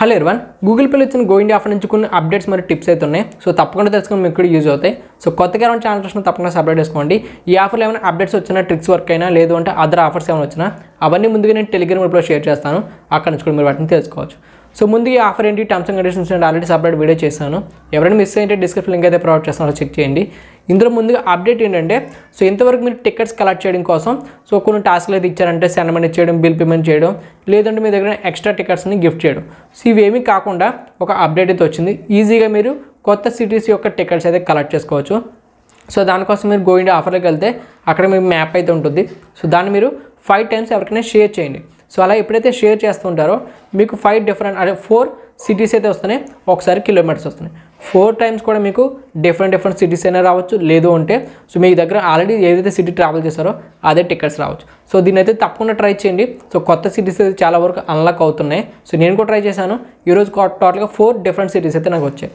hello ఇర్వన్ Google పేలో వచ్చిన go India offer నుంచి కొన్ని అప్డేట్స్ మరియు టిప్స్ అయితే ఉన్నాయి సో తప్పకుండా తెలుసుకుని మీకు కూడా యూజ్ అవుతాయి సో కొత్తగా ఉన్న ఛానల్స్ తప్పకుండా సబ్స్క్రైబ్ చేసుకోండి ఈ ఆఫర్లో ఏమైనా అప్డేట్స్ వచ్చినా ట్రిక్స్ వర్క్ అయినా లేదు అంటే అదర్ ఆఫర్స్ ఏమైనా వచ్చినా అవన్నీ ముందుగా నేను టెలిగ్రామ్ గ్రూప్లో షేర్ చేస్తాను అక్కడ నుంచి కూడా మీరు వాటిని తెలుసుకోవచ్చు సో ముందు ఈ ఆఫర్ ఏంటి టర్మ్స్ అండ్ కండిషన్స్ నేను ఆల్రెడీ సపరేట్ వీడియో చేశాను ఎవరైనా మిస్ అయితే డిస్క్రిప్షన్ లింక్ అయితే ప్రొవైడ్ చేస్తాను చెక్ చేయండి ఇందులో ముందుగా అప్డేట్ ఏంటంటే సో ఇంతవరకు మీరు టికెట్స్ కలెక్ట్ చేయడం కోసం సో కొన్ని టాస్క్లు అయితే ఇచ్చారంటే సెండమెంట్ చేయడం బిల్ పేమెంట్ చేయడం లేదంటే మీ దగ్గర ఎక్స్ట్రా టికెట్స్ని గిఫ్ట్ చేయడం సో ఇవేమీ కాకుండా ఒక అప్డేట్ అయితే వచ్చింది ఈజీగా మీరు కొత్త సిటీస్ యొక్క టికెట్స్ అయితే కలెక్ట్ చేసుకోవచ్చు సో దానికోసం మీరు గోయింగ్ ఆఫర్లోకి వెళ్తే అక్కడ మీకు మ్యాప్ అయితే ఉంటుంది సో దాన్ని మీరు ఫైవ్ టైమ్స్ ఎవరికైనా షేర్ చేయండి సో అలా ఎప్పుడైతే షేర్ చేస్తుంటారో మీకు ఫైవ్ డిఫరెంట్ అదే ఫోర్ సిటీస్ అయితే వస్తున్నాయి ఒకసారి కిలోమీటర్స్ వస్తున్నాయి ఫోర్ టైమ్స్ కూడా మీకు డిఫరెంట్ డిఫరెంట్ సిటీస్ అయినా రావచ్చు లేదు అంటే సో మీ దగ్గర ఆల్రెడీ ఏదైతే సిటీ ట్రావెల్ చేశారో అదే టికెట్స్ రావచ్చు సో దీని అయితే తప్పకుండా ట్రై చేయండి సో కొత్త సిటీస్ అయితే చాలా వరకు అన్లాక్ అవుతున్నాయి సో నేను కూడా ట్రై చేశాను ఈరోజు టోటల్గా ఫోర్ డిఫరెంట్ సిటీస్ అయితే నాకు వచ్చాయి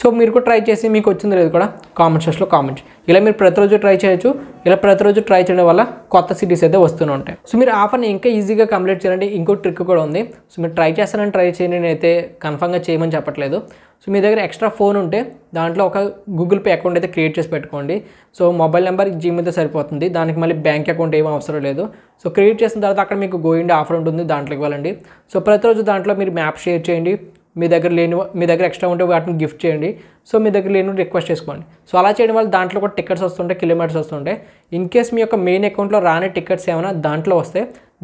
సో మీరు కూడా ట్రై చేసి మీకు వచ్చింది లేదు కూడా కామెంట్ సెక్షన్లో కామెంట్ ఇలా మీరు ప్రతిరోజు ట్రై చేయొచ్చు ఇలా ప్రతిరోజు ట్రై చేయడం వల్ల కొత్త సిటీస్ అయితే వస్తూనే ఉంటాయి సో మీరు ఆఫర్ని ఇంకా ఈజీగా కంప్లీట్ చేయాలండి ఇంకో ట్రిక్ కూడా ఉంది సో మీరు ట్రై చేస్తానని ట్రై చేయండి నేనైతే కన్ఫామ్గా చేయమని చెప్పట్లేదు సో మీ దగ్గర ఎక్స్ట్రా ఫోన్ ఉంటే దాంట్లో ఒక గూగుల్ పే అకౌంట్ అయితే క్రియేట్ చేసి పెట్టుకోండి సో మొబైల్ నెంబర్ జీ అయితే సరిపోతుంది దానికి మళ్ళీ బ్యాంక్ అకౌంట్ ఏం అవసరం లేదు సో క్రియేట్ చేసిన తర్వాత అక్కడ మీకు గోయిండి ఆఫర్ ఉంటుంది దాంట్లో ఇవ్వాలండి సో ప్రతిరోజు దాంట్లో మీరు మ్యాప్ షేర్ చేయండి మీ దగ్గర లేని మీ దగ్గర ఎక్స్ట్రా ఉంటే వాటిని గిఫ్ట్ చేయండి సో మీ దగ్గర లేని రిక్వెస్ట్ చేసుకోండి సో అలా చేయడం వల్ల దాంట్లో కూడా టికెట్స్ వస్తుంటాయి కిలోమీటర్స్ వస్తుంటాయి ఇన్ కేస్ మీ యొక్క మెయిన్ అకౌంట్లో రాని టికెట్స్ ఏమైనా దాంట్లో వస్తే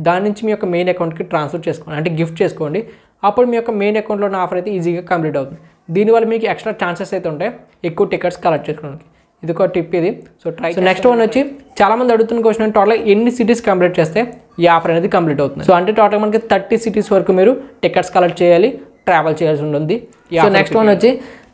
దాని నుంచి మీ యొక్క మెయిన్ అకౌంట్కి ట్రాన్స్ఫర్ చేసుకోండి అంటే గిఫ్ట్ చేసుకోండి అప్పుడు మీ యొక్క మెయిన్ అకౌంట్లో ఉన్న ఆఫర్ అయితే ఈజీగా కంప్లీట్ అవుతుంది దీనివల్ల మీకు ఎక్స్ట్రా ఛాన్సెస్ అయితే ఉంటాయి ఎక్కువ టికెట్స్ కలెక్ట్ చేసుకోవడానికి ఇది ఒక టిప్ ఇది so try so next one వచ్చి చాలామంది అడుగుతున్న క్వశ్చన్ అంటే టోటల్గా ఎన్ని సిటీస్ కంప్లీట్ చేస్తే ఈ ఆఫర్ అనేది కంప్లీట్ అవుతుంది సో అంటే టోటల్ మనకి థర్టీ సిటీస్ వరకు మీరు టికెట్స్ కలెక్ట్ చేయాలి ట్రావెల్ చేయాల్సి ఉంటుంది సో నెక్స్ట్ వన్ వచ్చి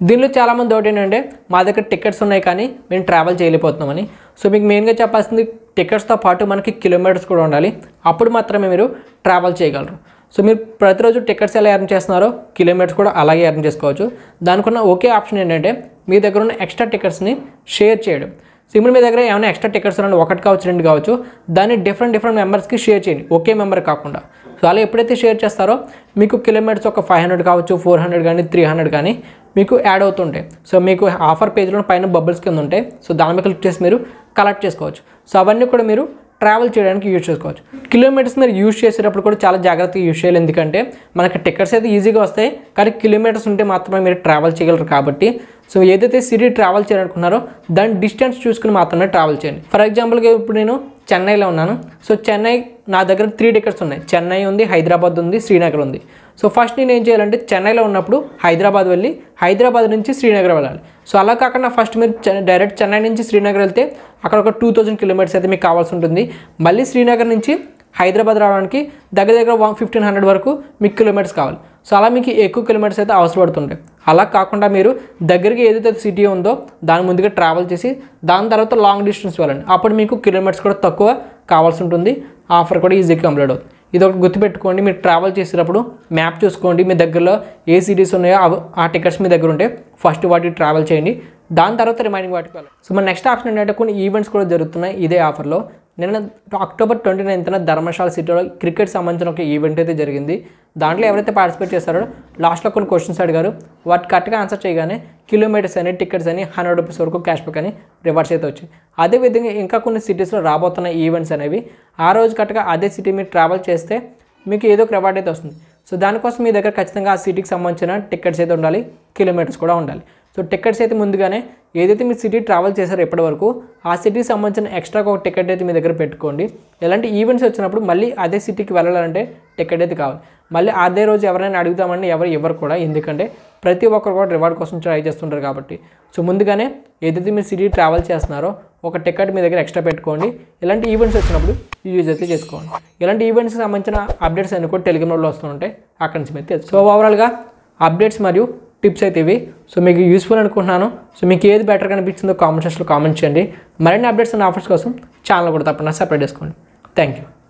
దీనిలో చాలామంది ఒకటి ఏంటంటే మా దగ్గర టికెట్స్ ఉన్నాయి కానీ మేము ట్రావెల్ చేయలేకపోతున్నామని సో మీకు మెయిన్గా చెప్పాల్సింది టికెట్స్తో పాటు మనకి కిలోమీటర్స్ కూడా ఉండాలి అప్పుడు మాత్రమే మీరు ట్రావెల్ చేయగలరు సో మీరు ప్రతిరోజు టికెట్స్ ఎలా ఎర్న్ చేస్తున్నారో కిలోమీటర్స్ కూడా అలాగే ఎర్న్ చేసుకోవచ్చు దానికున్న ఒకే ఆప్షన్ ఏంటంటే మీ దగ్గర ఉన్న ఎక్స్ట్రా టికెట్స్ని షేర్ చేయడం సో ఇప్పుడు మీ దగ్గర ఏమైనా ఎక్స్ట్రా టికెట్స్ ఉన్నాయి ఒకటి కావచ్చు రెండు కావచ్చు దాన్ని డిఫరెంట్ డిఫరెంట్ మెంబర్స్కి షేర్ చేయండి ఒకే మెంబర్ కాకుండా సో అలా ఎప్పుడైతే షేర్ చేస్తారో మీకు కిలోమీటర్స్ ఒక ఫైవ్ హండ్రెడ్ కావచ్చు ఫోర్ హండ్రెడ్ కానీ త్రీ హండ్రెడ్ కానీ మీకు యాడ్ అవుతుంటాయి సో మీకు ఆఫర్ పేజ్లో పైన బబుల్స్ కింద ఉంటాయి సో దాని మీద క్లిక్ చేసి మీరు కలెక్ట్ చేసుకోవచ్చు సో అవన్నీ కూడా మీరు ట్రావెల్ చేయడానికి యూజ్ చేసుకోవచ్చు కిలోమీటర్స్ మీరు యూజ్ చేసేటప్పుడు కూడా చాలా జాగ్రత్తగా యూజ్ చేయాలి ఎందుకంటే మనకి టికెట్స్ అయితే ఈజీగా వస్తాయి కానీ కిలోమీటర్స్ ఉంటే మాత్రమే మీరు ట్రావెల్ చేయగలరు కాబట్టి సో ఏదైతే సిటీ ట్రావెల్ చేయాలనుకున్నారో దాని డిస్టెన్స్ చూసుకుని మాత్రమే ట్రావెల్ చేయండి ఫర్ ఎగ్జాంపుల్గా ఇప్పుడు నేను చెన్నైలో ఉన్నాను సో చెన్నై నా దగ్గర త్రీ టికెట్స్ ఉన్నాయి చెన్నై ఉంది హైదరాబాద్ ఉంది శ్రీనగర్ ఉంది సో ఫస్ట్ నేను ఏం చేయాలంటే చెన్నైలో ఉన్నప్పుడు హైదరాబాద్ వెళ్ళి హైదరాబాద్ నుంచి శ్రీనగర్ వెళ్ళాలి సో అలా కాకుండా ఫస్ట్ మీరు డైరెక్ట్ చెన్నై నుంచి శ్రీనగర్ వెళ్తే అక్కడ ఒక టూ థౌజండ్ కిలోమీటర్స్ అయితే మీకు కావాల్సి ఉంటుంది మళ్ళీ శ్రీనగర్ నుంచి హైదరాబాద్ రావడానికి దగ్గర దగ్గర వన్ ఫిఫ్టీన్ హండ్రెడ్ వరకు మీకు కిలోమీటర్స్ కావాలి సో అలా మీకు ఎక్కువ కిలోమీటర్స్ అయితే అవసరపడుతుండే అలా కాకుండా మీరు దగ్గరికి ఏదైతే సిటీ ఉందో దాని ముందుగా ట్రావెల్ చేసి దాని తర్వాత లాంగ్ డిస్టెన్స్ వెళ్ళండి అప్పుడు మీకు కిలోమీటర్స్ కూడా తక్కువ కావాల్సి ఉంటుంది ఆఫర్ కూడా ఈజీగా కంప్లీట్ అవుతుంది ఇది ఒకటి గుర్తుపెట్టుకోండి మీరు ట్రావెల్ చేసేటప్పుడు మ్యాప్ చూసుకోండి మీ దగ్గరలో ఏ సిటీస్ ఉన్నాయో ఆ టికెట్స్ మీ దగ్గర ఉంటే ఫస్ట్ వాటికి ట్రావెల్ చేయండి దాని తర్వాత రిమైనింగ్ వాటికి వెళ్ళాలి సో మన నెక్స్ట్ ఆప్షన్ ఏంటంటే కొన్ని ఈవెంట్స్ కూడా జరుగుతున్నాయి ఇదే ఆఫర్లో నిన్న అక్టోబర్ ట్వంటీ నైన్త్న ధర్మశాల సిటీలో క్రికెట్ సంబంధించిన ఒక ఈవెంట్ అయితే జరిగింది దాంట్లో ఎవరైతే పార్టిసిపేట్ చేస్తారో లాస్ట్లో కొన్ని క్వశ్చన్స్ అడిగారు వాటి కరెక్ట్గా ఆన్సర్ చేయగానే కిలోమీటర్స్ అని టికెట్స్ అని హండ్రెడ్ రూపీస్ వరకు క్యాష్ బ్యాక్ అని రివార్డ్స్ అయితే వచ్చాయి అదేవిధంగా ఇంకా కొన్ని సిటీస్లో రాబోతున్న ఈవెంట్స్ అనేవి ఆ రోజు కరెక్ట్గా అదే సిటీ మీరు ట్రావెల్ చేస్తే మీకు ఏదో ఒక రివార్డ్ అయితే వస్తుంది సో దానికోసం మీ దగ్గర ఖచ్చితంగా ఆ సిటీకి సంబంధించిన టికెట్స్ అయితే ఉండాలి కిలోమీటర్స్ కూడా ఉండాలి సో టికెట్స్ అయితే ముందుగానే ఏదైతే మీరు సిటీ ట్రావెల్ చేశారో ఇప్పటి వరకు ఆ సిటీకి సంబంధించిన ఎక్స్ట్రా ఒక టికెట్ అయితే మీ దగ్గర పెట్టుకోండి ఎలాంటి ఈవెంట్స్ వచ్చినప్పుడు మళ్ళీ అదే సిటీకి వెళ్ళాలంటే టికెట్ అయితే కావాలి మళ్ళీ అదే రోజు ఎవరైనా అడుగుతామని ఎవరు ఇవ్వరు కూడా ఎందుకంటే ప్రతి ఒక్కరు కూడా రివార్డ్ కోసం ట్రై చేస్తుంటారు కాబట్టి సో ముందుగానే ఏదైతే మీరు సిటీ ట్రావెల్ చేస్తున్నారో ఒక టికెట్ మీ దగ్గర ఎక్స్ట్రా పెట్టుకోండి ఇలాంటి ఈవెంట్స్ వచ్చినప్పుడు యూజ్ అయితే చేసుకోండి ఇలాంటి ఈవెంట్స్కి సంబంధించిన అప్డేట్స్ అన్నీ కూడా టెలిగ్రామ్లో వస్తుంటాయి అక్కడి నుంచి మీరు తెలుసు సో ఓవరాల్గా అప్డేట్స్ మరియు టిప్స్ అయితే ఇవి సో మీకు యూస్ఫుల్ అనుకుంటున్నాను సో మీకు ఏది బెటర్ కనిపించిందో కామెంట్ సెక్షన్లో కామెంట్ చేయండి మరిన్ని అప్డేట్స్ అండ్ ఆఫర్స్ కోసం ఛానల్ కూడా తప్పకుండా సపరేట్ చేసుకోండి థ్యాంక్ యూ